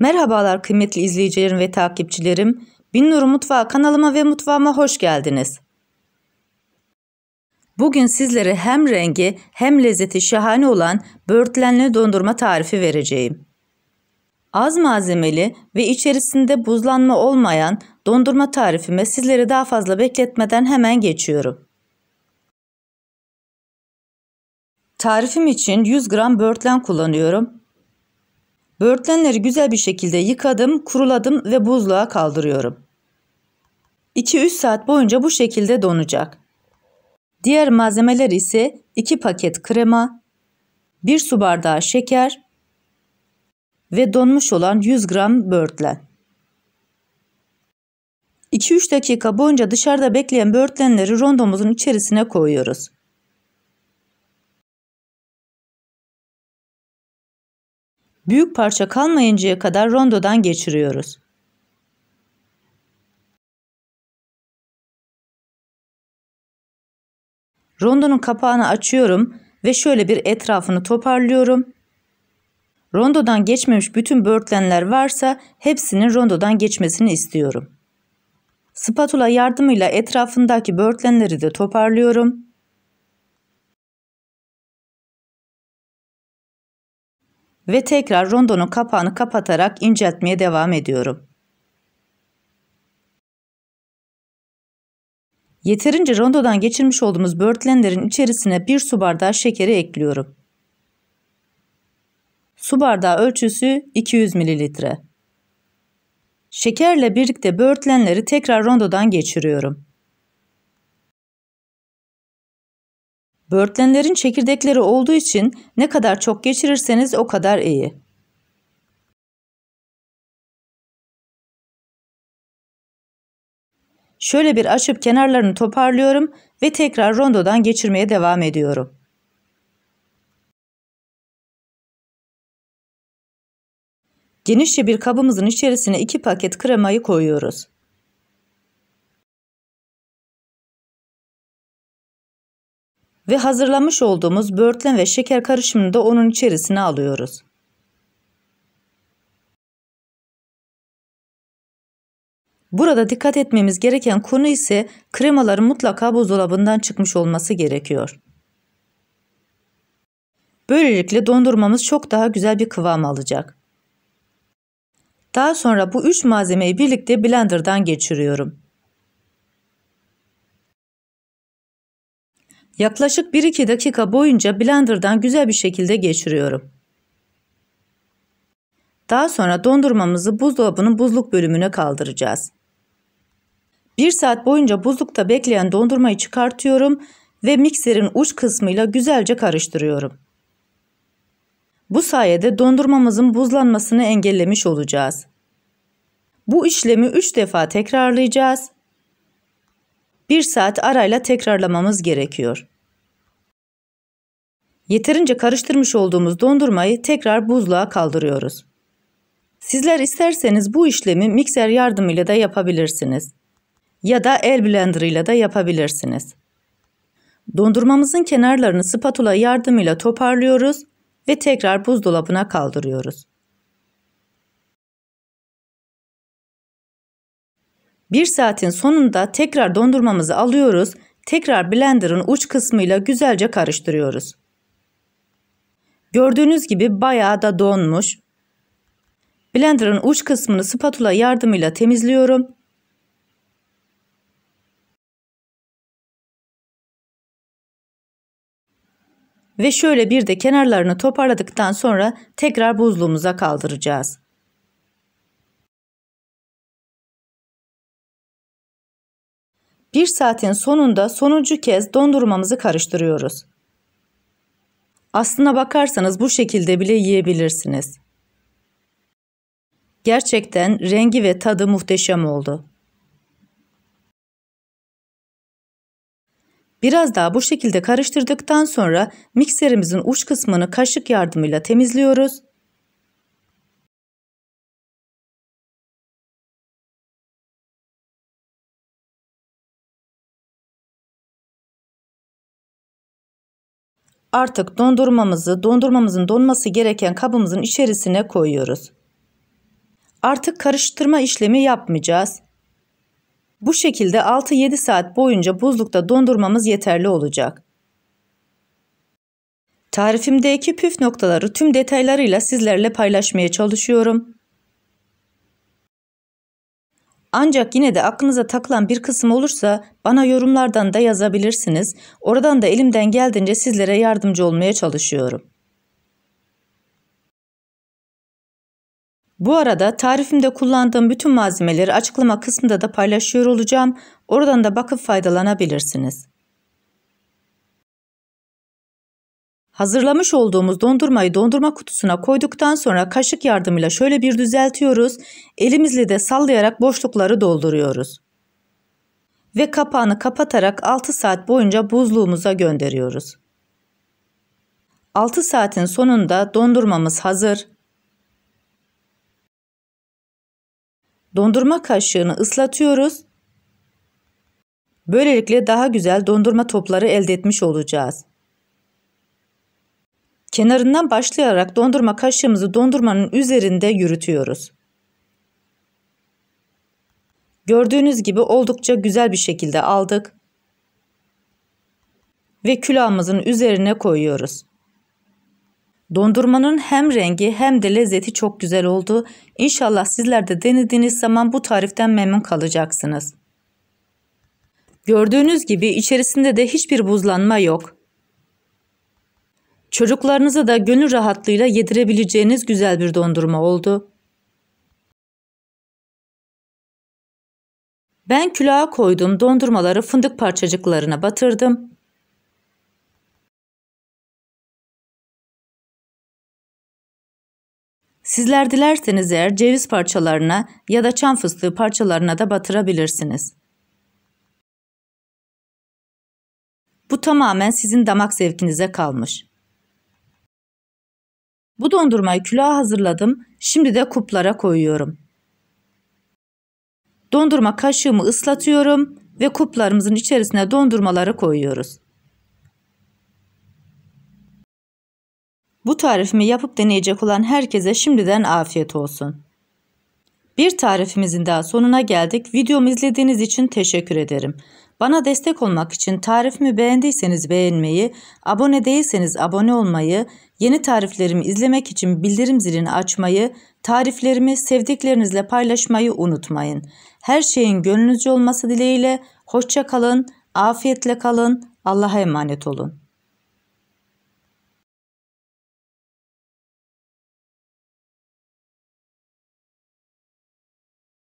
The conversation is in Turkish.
Merhabalar kıymetli izleyicilerim ve takipçilerim. Bin Nur Mutfağı kanalıma ve mutfağıma hoş geldiniz. Bugün sizlere hem rengi hem lezzeti şahane olan börtlenli dondurma tarifi vereceğim. Az malzemeli ve içerisinde buzlanma olmayan dondurma tarifime sizleri daha fazla bekletmeden hemen geçiyorum. Tarifim için 100 gram börtlen kullanıyorum. Böğürtlenleri güzel bir şekilde yıkadım, kuruladım ve buzluğa kaldırıyorum. 2-3 saat boyunca bu şekilde donacak. Diğer malzemeler ise 2 paket krema, 1 su bardağı şeker ve donmuş olan 100 gram böğürtlen. 2-3 dakika boyunca dışarıda bekleyen böğürtlenleri rondomuzun içerisine koyuyoruz. Büyük parça kalmayıncaya kadar rondodan geçiriyoruz. Rondonun kapağını açıyorum ve şöyle bir etrafını toparlıyorum. Rondodan geçmemiş bütün börtlenler varsa hepsinin rondodan geçmesini istiyorum. Spatula yardımıyla etrafındaki börtlenleri de toparlıyorum. ve tekrar rondonun kapağını kapatarak inceltmeye devam ediyorum. Yeterince rondodan geçirmiş olduğumuz börtlenlerin içerisine bir su bardağı şekeri ekliyorum. Su bardağı ölçüsü 200 ml. Şekerle birlikte böğürtlenleri tekrar rondodan geçiriyorum. Böğürtlenlerin çekirdekleri olduğu için ne kadar çok geçirirseniz o kadar iyi. Şöyle bir açıp kenarlarını toparlıyorum ve tekrar rondodan geçirmeye devam ediyorum. Genişçe bir kabımızın içerisine iki paket kremayı koyuyoruz. ve hazırlamış olduğumuz böğürtlen ve şeker karışımını da onun içerisine alıyoruz. Burada dikkat etmemiz gereken konu ise kremaların mutlaka buzdolabından çıkmış olması gerekiyor. Böylelikle dondurmamız çok daha güzel bir kıvam alacak. Daha sonra bu üç malzemeyi birlikte blenderdan geçiriyorum. Yaklaşık 1-2 dakika boyunca blenderdan güzel bir şekilde geçiriyorum. Daha sonra dondurmamızı buzdolabının buzluk bölümüne kaldıracağız. 1 saat boyunca buzlukta bekleyen dondurmayı çıkartıyorum ve mikserin uç kısmıyla güzelce karıştırıyorum. Bu sayede dondurmamızın buzlanmasını engellemiş olacağız. Bu işlemi 3 defa tekrarlayacağız. Bir saat arayla tekrarlamamız gerekiyor. Yeterince karıştırmış olduğumuz dondurmayı tekrar buzluğa kaldırıyoruz. Sizler isterseniz bu işlemi mikser yardımıyla da yapabilirsiniz. Ya da el blenderıyla da yapabilirsiniz. Dondurmamızın kenarlarını spatula yardımıyla toparlıyoruz ve tekrar buzdolabına kaldırıyoruz. Bir saatin sonunda tekrar dondurmamızı alıyoruz. Tekrar blenderın uç kısmıyla güzelce karıştırıyoruz. Gördüğünüz gibi bayağı da donmuş. Blenderın uç kısmını spatula yardımıyla temizliyorum. Ve şöyle bir de kenarlarını toparladıktan sonra tekrar buzluğumuza kaldıracağız. Bir saatin sonunda sonuncu kez dondurmamızı karıştırıyoruz. Aslına bakarsanız bu şekilde bile yiyebilirsiniz. Gerçekten rengi ve tadı muhteşem oldu. Biraz daha bu şekilde karıştırdıktan sonra mikserimizin uç kısmını kaşık yardımıyla temizliyoruz. Artık dondurmamızı dondurmamızın donması gereken kabımızın içerisine koyuyoruz. Artık karıştırma işlemi yapmayacağız. Bu şekilde 6-7 saat boyunca buzlukta dondurmamız yeterli olacak. Tarifimdeki püf noktaları tüm detaylarıyla sizlerle paylaşmaya çalışıyorum. Ancak yine de aklınıza takılan bir kısım olursa bana yorumlardan da yazabilirsiniz. Oradan da elimden geldiğince sizlere yardımcı olmaya çalışıyorum. Bu arada tarifimde kullandığım bütün malzemeleri açıklama kısmında da paylaşıyor olacağım. Oradan da bakıp faydalanabilirsiniz. Hazırlamış olduğumuz dondurmayı dondurma kutusuna koyduktan sonra kaşık yardımıyla şöyle bir düzeltiyoruz. Elimizle de sallayarak boşlukları dolduruyoruz. Ve kapağını kapatarak 6 saat boyunca buzluğumuza gönderiyoruz. 6 saatin sonunda dondurmamız hazır. Dondurma kaşığını ıslatıyoruz. Böylelikle daha güzel dondurma topları elde etmiş olacağız. Kenarından başlayarak dondurma kaşığımızı dondurmanın üzerinde yürütüyoruz. Gördüğünüz gibi oldukça güzel bir şekilde aldık ve külahımızın üzerine koyuyoruz. Dondurmanın hem rengi hem de lezzeti çok güzel oldu. İnşallah sizler de denediğiniz zaman bu tariften memnun kalacaksınız. Gördüğünüz gibi içerisinde de hiçbir buzlanma yok. Çocuklarınıza da gönül rahatlığıyla yedirebileceğiniz güzel bir dondurma oldu. Ben külaha koydum dondurmaları fındık parçacıklarına batırdım. Sizler dilerseniz eğer ceviz parçalarına ya da çam fıstığı parçalarına da batırabilirsiniz. Bu tamamen sizin damak zevkinize kalmış. Bu dondurmayı külaha hazırladım. Şimdi de kuplara koyuyorum. Dondurma kaşığımı ıslatıyorum ve kuplarımızın içerisine dondurmaları koyuyoruz. Bu tarifimi yapıp deneyecek olan herkese şimdiden afiyet olsun. Bir tarifimizin daha sonuna geldik. Videomu izlediğiniz için teşekkür ederim. Bana destek olmak için tarifimi beğendiyseniz beğenmeyi, abone değilseniz abone olmayı, Yeni tariflerimi izlemek için bildirim zilini açmayı, tariflerimi sevdiklerinizle paylaşmayı unutmayın. Her şeyin gönlünüzce olması dileğiyle hoşça kalın, afiyetle kalın, Allah'a emanet olun.